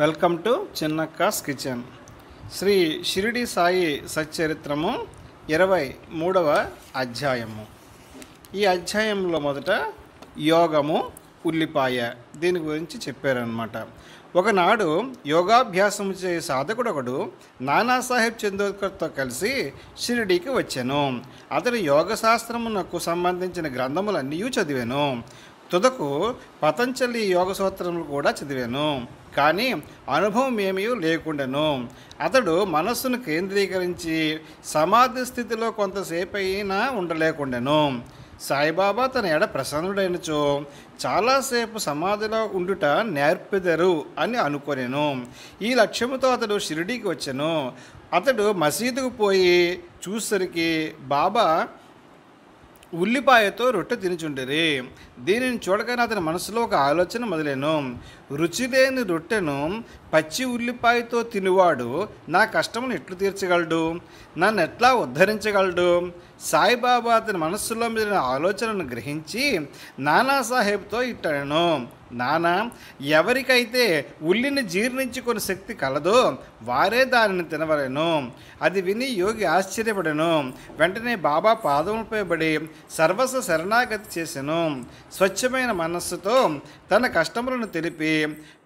welcome to Chinnakka's kitchen Shri Shirdi Sai సచ్చరిత్రము ఇరవై మూడవ అధ్యాయము ఈ అధ్యాయంలో మొదట యోగము ఉల్లిపాయ దీని గురించి చెప్పారనమాట ఒకనాడు యోగాభ్యాసం సాధకుడు ఒకడు నానాసాహెబ్ చందోకర్తో కలిసి షిరిడీకి వచ్చాను అతడు యోగశాస్త్రమునకు సంబంధించిన గ్రంథములన్నీ చదివాను తుదకు పతంజలి యోగ సూత్రములు కూడా చదివాను కానీ అనుభవం ఏమీ లేకుండాను అతడు మనస్సును కేంద్రీకరించి సమాధి స్థితిలో కొంతసేపు అయినా ఉండలేకుండాను సాయిబాబా తన ఎడ ప్రసన్నుడైనచో చాలాసేపు సమాధిలో ఉండుట నేర్పెదరు అని అనుకునేను ఈ లక్ష్యంతో అతడు షిరిడీకి వచ్చాను అతడు మసీదుకు పోయి చూసరికి బాబా ఉల్లిపాయతో రొట్టె తినుచుండిరి దీనిని చూడగానే అతని మనసులో ఒక ఆలోచన మొదలేను లేని రొట్టెను పచ్చి ఉల్లిపాయతో తినువాడు నా కష్టమును ఎట్లు తీర్చగలడు నన్ను ఎట్లా ఉద్ధరించగలడు సాయిబాబా అతని మనస్సులో మీద ఆలోచనను గ్రహించి నానాసాహెబ్తో ఇట్టాను నానా ఎవరికైతే ఉల్లిని జీర్ణించుకుని శక్తి కలదో వారే దానిని తినవలను అది విని యోగి ఆశ్చర్యపడను వెంటనే బాబా పాదములపై పడి సర్వస్వ శరణాగతి చేసెను స్వచ్ఛమైన మనస్సుతో తన కష్టములను తెలిపి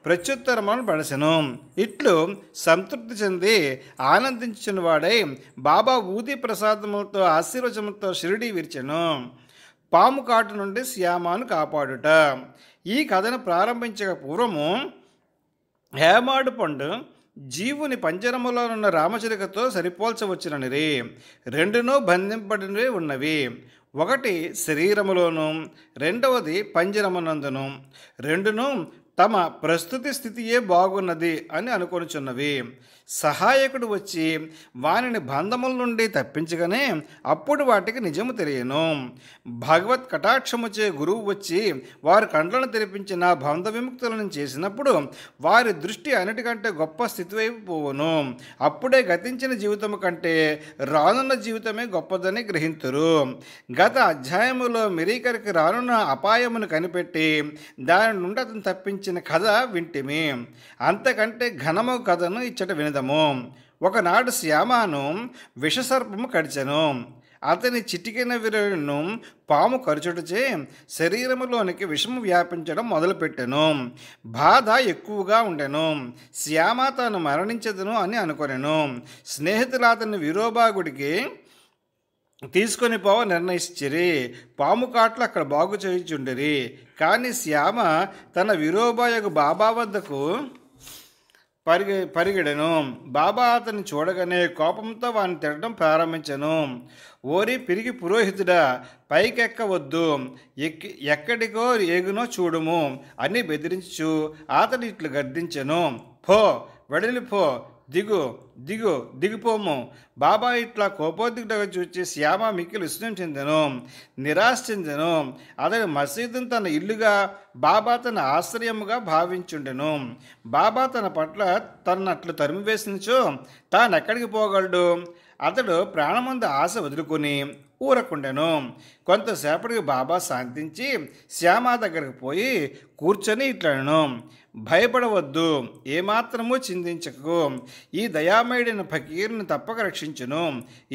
ప్రత్యుత్తరములను పడసెను ఇట్లు సంతృప్తి చెంది ఆనందించిన వాడై బాబా ఊది ప్రసాదములతో ఆశీర్వచములతో షిరిడి విరిచెను పాము కాటు నుండి శ్యామాను కాపాడుట ఈ కథను ప్రారంభించక పూర్వము హేమాడు పండు జీవుని పంజరములో ఉన్న రామచిలుకతో సరిపోల్చవచ్చిననిరి రెండునూ బంధింపడినవి ఉన్నవి ఒకటి శరీరములోను రెండవది పంజరమునందును రెండును తమ ప్రస్తుతి స్థితియే బాగున్నది అని అనుకొనుచున్నవి సహాయకుడు వచ్చి వానిని బంధముల నుండి తప్పించగానే అప్పుడు వాటికి నిజము తెలియను భగవత్ కటాక్షముచే గురువు వచ్చి వారి కండ్లను తెరిపించిన బంధ విముక్తులను చేసినప్పుడు వారి దృష్టి అన్నిటికంటే గొప్ప స్థితి వైపు పోవును అప్పుడే గతించిన జీవితం కంటే రానున్న జీవితమే గొప్పదని గ్రహించరు గత అధ్యాయములో మిరీకరికి రానున్న అపాయమును కనిపెట్టి దాని నుండి అతను తప్పించి ఇచ్చిన కథ వింటిమి అంతకంటే ఘనము కథను ఇచ్చట వినదము ఒకనాడు శ్యామాను విషసర్పము కడిచెను అతని చిటికిన విరలను పాము కరుచుటచే శరీరములోనికి విషము వ్యాపించడం మొదలుపెట్టెను బాధ ఎక్కువగా ఉండెను శ్యామ తాను మరణించదును అని అనుకునేను స్నేహితులు అతని విరోబాగుడికి తీసుకొని పోవ నిర్ణయించిరి పాము కాట్లు అక్కడ బాగు చేయించుండరి కానీ శ్యామ తన విరోబాయకు బాబా వద్దకు పరిగె పరిగెడను బాబా అతన్ని చూడగానే కోపంతో వాడిని తిట్టడం ప్రారంభించను ఓరి పిరిగి పురోహితుడా పైకెక్కవద్దు ఎక్కి ఎక్కడికో ఏగునో చూడుము అని బెదిరించు అతని ఇట్లు గర్దించను పో వెడలిపో దిగు దిగు దిగిపోము బాబా ఇట్లా కోపోద్దిగుడగా చూచి శ్యామ మిక్కిలు ఇష్టం చెందెను నిరాశ చెందెను అతడు మసీదును తన ఇల్లుగా బాబా తన ఆశ్రయముగా భావించుండెను బాబా తన పట్ల తనట్లు తరిమివేసినచో తానెక్కడికి పోగలడు అతడు ప్రాణమందు ఆశ వదులుకొని ఊరకుండెను కొంతసేపటికి బాబా శాంతించి శ్యామ దగ్గరకు పోయి కూర్చొని ఇట్లను భయపడవద్దు ఏమాత్రము చిందించకు ఈ దయామయుడిన ఫకీర్ని తప్పక రక్షించును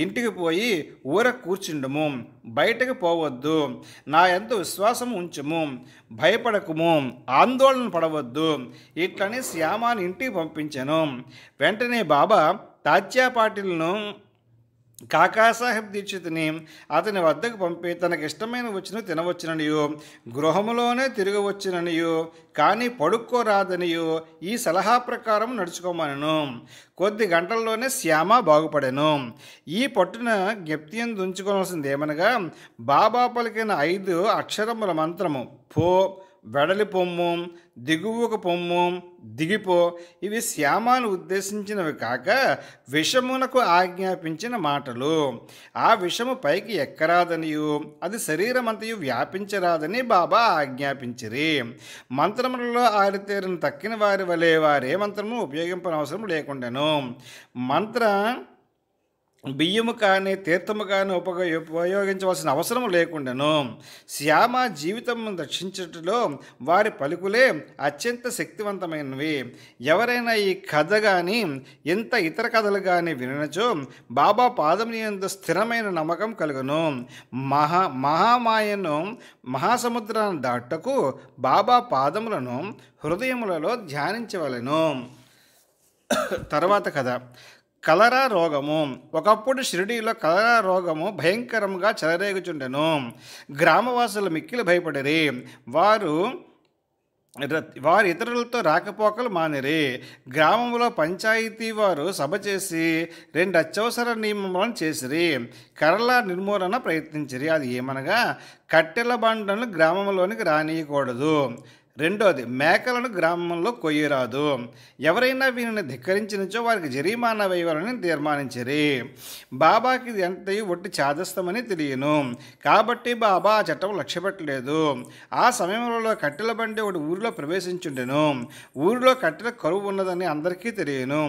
ఇంటికి పోయి ఊర కూర్చుండము బయటకు పోవద్దు నా ఎంత విశ్వాసం ఉంచుము భయపడకుము ఆందోళన పడవద్దు ఇట్లని శ్యామాని ఇంటికి పంపించను వెంటనే బాబా తాత్యాపాటిలను కాకాసాహెబ్ దీక్షితుని అతని వద్దకు పంపి తనకిష్టమైన వచ్చిన తినవచ్చుననియు గృహములోనే తిరగవచ్చుననియు కానీ పడుక్కోరాదనియు ఈ సలహా ప్రకారం నడుచుకోమనను కొద్ది గంటల్లోనే శ్యామ బాగుపడెను ఈ పట్టున జ్ఞప్తియందు ఉంచుకోవాల్సింది ఏమనగా బాబా పలికిన ఐదు అక్షరముల మంత్రము పో వెడలి పొమ్ము దిగువక పొమ్ము దిగిపో ఇవి శ్యామాను ఉద్దేశించినవి కాక విషమునకు ఆజ్ఞాపించిన మాటలు ఆ విషము పైకి ఎక్కరాదనియు అది శరీరమంతయు వ్యాపించరాదని బాబా ఆజ్ఞాపించిరి మంత్రములలో ఆరితేరిన తక్కిన వారి వలె వారే మంత్రము ఉపయోగింపనవసరం లేకుండాను మంత్ర బియ్యము కానీ తీర్థము కానీ ఉపయోగ ఉపయోగించవలసిన అవసరం లేకుండాను శ్యామ జీవితం రక్షించటంలో వారి పలుకులే అత్యంత శక్తివంతమైనవి ఎవరైనా ఈ కథ కానీ ఎంత ఇతర కథలు కానీ వినచో బాబా పాదం ఎందు స్థిరమైన నమ్మకం కలుగును మహా మహామాయను మహాసముద్రాన్ని దాటకు బాబా పాదములను హృదయములలో ధ్యానించవలను తర్వాత కథ కలరా రోగము ఒకప్పుడు షిరిడీలో కలరా రోగము భయంకరంగా చెలరేగుచుండెను గ్రామవాసులు మిక్కిలు భయపడిరి వారు వారి ఇతరులతో రాకపోకలు మానిరి గ్రామంలో పంచాయతీ వారు సభ చేసి రెండు అత్యవసర నియమములను చేసిరి కరల నిర్మూలన ప్రయత్నించిరి అది ఏమనగా కట్టెల బండను గ్రామంలోనికి రానియకూడదు రెండోది మేకలను గ్రామంలో కొయ్యరాదు ఎవరైనా వీరిని ధిక్కరించినచో వారికి జరిమానా వేయవాలని తీర్మానించరి బాబాకి ఇది ఎంత ఒట్టి చాదస్తమని తెలియను కాబట్టి బాబా ఆ చట్టం లక్ష్యపెట్టలేదు ఆ సమయంలో కట్టెల బండి ఒకటి ఊరిలో ప్రవేశించుండెను ఊరిలో కట్టెల కరువు ఉన్నదని అందరికీ తెలియను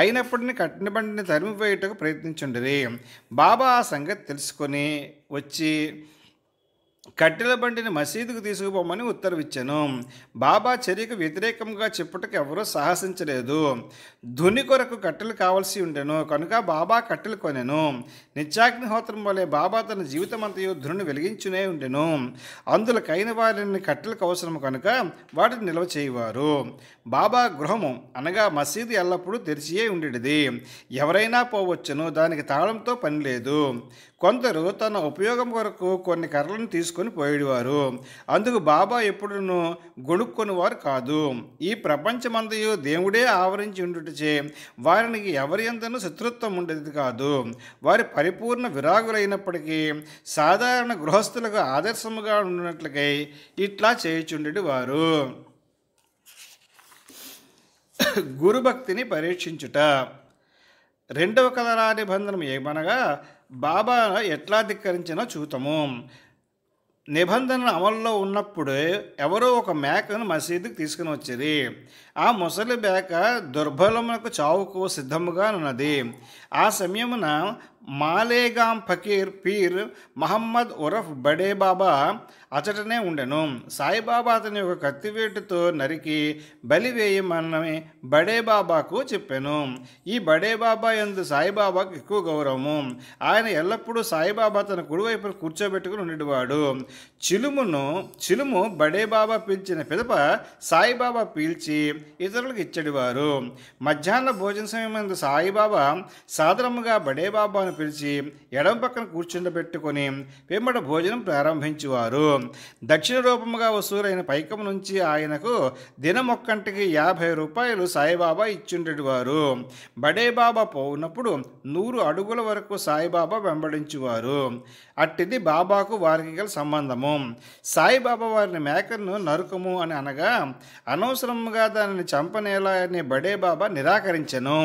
అయినప్పటిని కట్టిన బండిని తరిమివేయటకు ప్రయత్నించుండరి బాబా ఆ సంగతి తెలుసుకొని వచ్చి కట్టెల బండిని మసీదుకు తీసుకుపోమని ఉత్తర్విచ్చాను బాబా చర్యకు వ్యతిరేకంగా చెప్పుటకు ఎవరూ సాహసించలేదు ధుని కొరకు కట్టెలు కావాల్సి ఉండెను కనుక బాబా కట్టెలు కొనెను నిత్యాగ్నిహోత్రం వలె బాబా తన జీవితం జీవితమంతయు ధునిని వెలిగించునే ఉండెను అందులకైన వారిని కట్టెలకు అవసరం కనుక వాటిని నిల్వ చేయవారు బాబా గృహము అనగా మసీదు ఎల్లప్పుడూ తెరిచియే ఉండేది ఎవరైనా పోవచ్చును దానికి తాళంతో పని లేదు కొందరు తన ఉపయోగం కొరకు కొన్ని కర్రలను తీసుకొని పోయేవారు అందుకు బాబా ఎప్పుడునూ గొణుక్కునేవారు కాదు ఈ ప్రపంచమంతయు దేవుడే ఆవరించి ఉండుటచే వారికి ఎవరి ఎంతనూ శత్రుత్వం ఉండేది కాదు వారి పరిపూర్ణ విరాగులైనప్పటికీ సాధారణ గృహస్థులకు ఆదర్శముగా ఉన్నట్లకై ఇట్లా చేయుచుండేవారు వారు గురుభక్తిని పరీక్షించుట రెండవ కథ నిబంధనం ఏమనగా బాబా ఎట్లా ధిక్కరించినా చూతము నిబంధనలు అమల్లో ఉన్నప్పుడు ఎవరో ఒక మేకను మసీదుకు తీసుకుని వచ్చిరి ఆ ముసలి బేక దుర్బలమునకు చావుకు సిద్ధముగా ఉన్నది ఆ సమయమున మాలేగాం ఫకీర్ పీర్ మహమ్మద్ ఉరఫ్ బడే బాబా ఉండెను సాయిబాబా అతని ఒక కత్తివేటుతో నరికి బలివేయమని బడే బాబాకు చెప్పాను ఈ బడే బాబా ఎందు సాయిబాబాకు ఎక్కువ గౌరవము ఆయన ఎల్లప్పుడూ సాయిబాబా తన కుడివైపున కూర్చోబెట్టుకుని ఉండేవాడు చిలుమును చిలుము బడే బాబా పీల్చిన పిదప సాయిబాబా పీల్చి ఇతరులకు ఇచ్చడివారు మధ్యాహ్న భోజన సమయమందు సాయిబాబా సాదరముగా బడేబాబాను పిలిచి ఎడం పక్కన కూర్చుండబెట్టుకొని వెంబడ భోజనం ప్రారంభించేవారు దక్షిణ రూపముగా వసూలైన పైకం నుంచి ఆయనకు దినమొక్కంటికి యాభై రూపాయలు సాయిబాబా ఇచ్చుండేవారు బడేబాబా పోవునప్పుడు నూరు అడుగుల వరకు సాయిబాబా వెంబడించేవారు అట్టిది బాబాకు వారికి గల సంబంధము సాయిబాబా వారిని మేకను నరుకము అని అనగా అనవసరముగా దాని అతన్ని చంపనేలాని బడే బాబా నిరాకరించను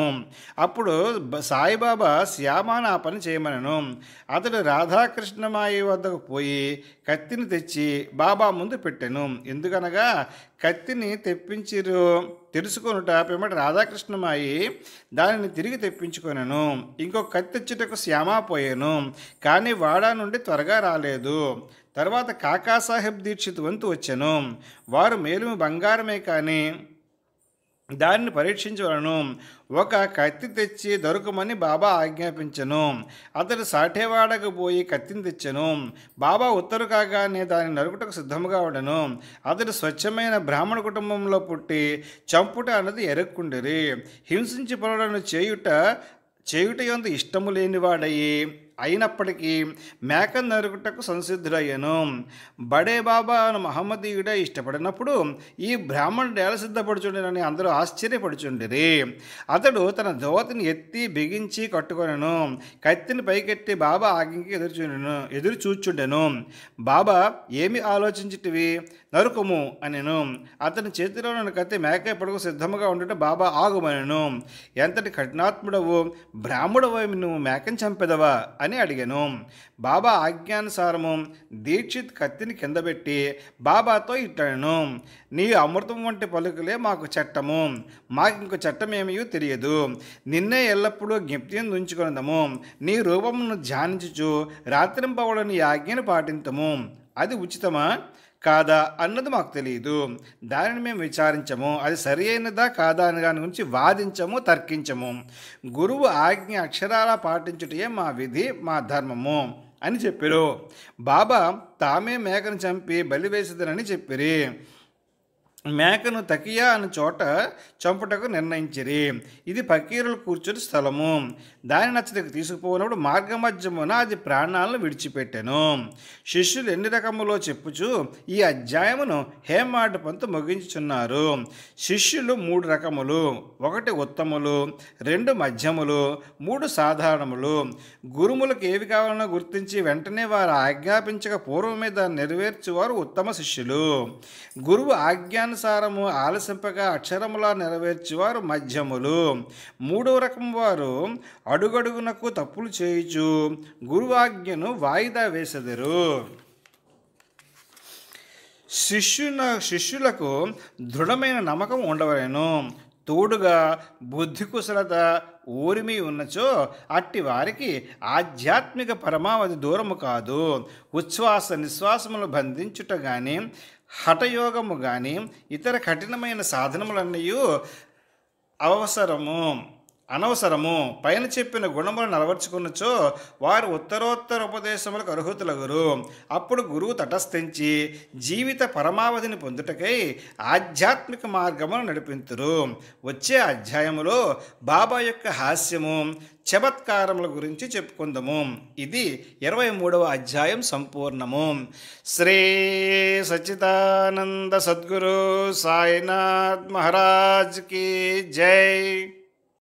అప్పుడు సాయిబాబా శ్యామానాపన ఆ పని చేయమనను అతడు రాధాకృష్ణమాయి వద్దకు పోయి కత్తిని తెచ్చి బాబా ముందు పెట్టాను ఎందుకనగా కత్తిని తెప్పించిరు తెలుసుకొనుట పిమ్మట రాధాకృష్ణమాయి దానిని తిరిగి తెప్పించుకొనను ఇంకో తెచ్చుటకు శ్యామా పోయాను కానీ వాడా నుండి త్వరగా రాలేదు తర్వాత కాకాసాహెబ్ దీక్షిత్ వంతు వచ్చాను వారు మేలుమి బంగారమే కానీ దానిని పరీక్షించవలను ఒక కత్తి తెచ్చి దొరకమని బాబా ఆజ్ఞాపించను అతడు సాఠేవాడకు పోయి కత్తిని తెచ్చను బాబా ఉత్తరు కాగానే దాని నరుకుటకు సిద్ధముగా ఉండను అతడు స్వచ్ఛమైన బ్రాహ్మణ కుటుంబంలో పుట్టి చంపుట అన్నది ఎరక్కుండరి హింసించి పనులను చేయుట చేయుట ఎంత ఇష్టము లేనివాడయ్యి అయినప్పటికీ మేక నరుకుటకు సంసిద్ధుడయ్యను బడే బాబా అను మహమ్మదీయుడే ఇష్టపడినప్పుడు ఈ బ్రాహ్మణుడు ఎలా సిద్ధపడుచుండేనని అందరూ ఆశ్చర్యపడుచుండిరి అతడు తన దోతని ఎత్తి బిగించి కట్టుకొనను కత్తిని పైకెట్టి బాబా ఆగింకి ఎదురుచుండెను ఎదురు చూచుండెను బాబా ఏమి ఆలోచించిటివి నరుకుము అనెను అతని చేతిలో కత్తి మేక పొడుగు సిద్ధముగా ఉండటం బాబా ఆగుమనెను ఎంతటి కఠినాత్ముడవు బ్రాహ్మడవు నువ్వు మేకని చంపెదవా అని అడిగాను బాబా ఆజ్ఞానుసారము దీక్షిత్ కత్తిని కింద పెట్టి బాబాతో ఇట్టాను నీ అమృతం వంటి పలుకులే మాకు చట్టము మాకు ఇంకో చట్టం ఏమయో తెలియదు నిన్నే ఎల్లప్పుడూ జ్ఞప్తిని ఉంచుకున్నదము నీ రూపమును ధ్యానించుచు రాత్రింపవడని ఆజ్ఞను పాటించము అది ఉచితమా కాదా అన్నది మాకు తెలియదు దానిని మేము విచారించము అది సరి అయినదా కాదా అని దాని గురించి వాదించము తర్కించము గురువు ఆజ్ఞ అక్షరాలా పాటించుటే మా విధి మా ధర్మము అని చెప్పారు బాబా తామే మేకను చంపి బలివేసిదనని చెప్పిరి మేకను తకియా అని చోట చంపుటకు నిర్ణయించిరి ఇది పకీరులు కూర్చుని స్థలము దాని నచ్చటకు తీసుకుపోనప్పుడు మధ్యమున అది ప్రాణాలను విడిచిపెట్టెను శిష్యులు ఎన్ని రకములో చెప్పుచు ఈ అధ్యాయమును హేమాడ్ పంతు ముగించుచున్నారు శిష్యులు మూడు రకములు ఒకటి ఉత్తములు రెండు మధ్యములు మూడు సాధారణములు గురుములకు ఏవి కావాలనో గుర్తించి వెంటనే వారు ఆజ్ఞాపించక పూర్వమే దాన్ని నెరవేర్చేవారు ఉత్తమ శిష్యులు గురువు ఆజ్ఞాన వాక్యానుసారము ఆలసింపగా అక్షరములా నెరవేర్చేవారు మధ్యములు మూడో రకం వారు అడుగడుగునకు తప్పులు చేయుచు గురువాజ్ఞను వాయిదా వేసెదరు శిష్యున శిష్యులకు దృఢమైన నమ్మకం ఉండవలేను తోడుగా బుద్ధి కుశలత ఊరిమి ఉన్నచో అట్టి వారికి ఆధ్యాత్మిక పరమావధి దూరము కాదు ఉచ్ఛ్వాస నిశ్వాసములు బంధించుట కానీ హఠయోగము కానీ ఇతర కఠినమైన సాధనములన్నయూ అవసరము అనవసరము పైన చెప్పిన గుణములు నలవర్చుకున్నచో వారు ఉత్తరోత్తర ఉపదేశములకు అర్హుతులగురు అప్పుడు గురువు తటస్థించి జీవిత పరమావధిని పొందుటకై ఆధ్యాత్మిక మార్గమును నడిపింతురు వచ్చే అధ్యాయములో బాబా యొక్క హాస్యము చమత్కారముల గురించి చెప్పుకుందాము ఇది ఇరవై మూడవ అధ్యాయం సంపూర్ణము శ్రీ సచిదానంద సద్గురు సాయినాథ్ మహారాజ్ కి జై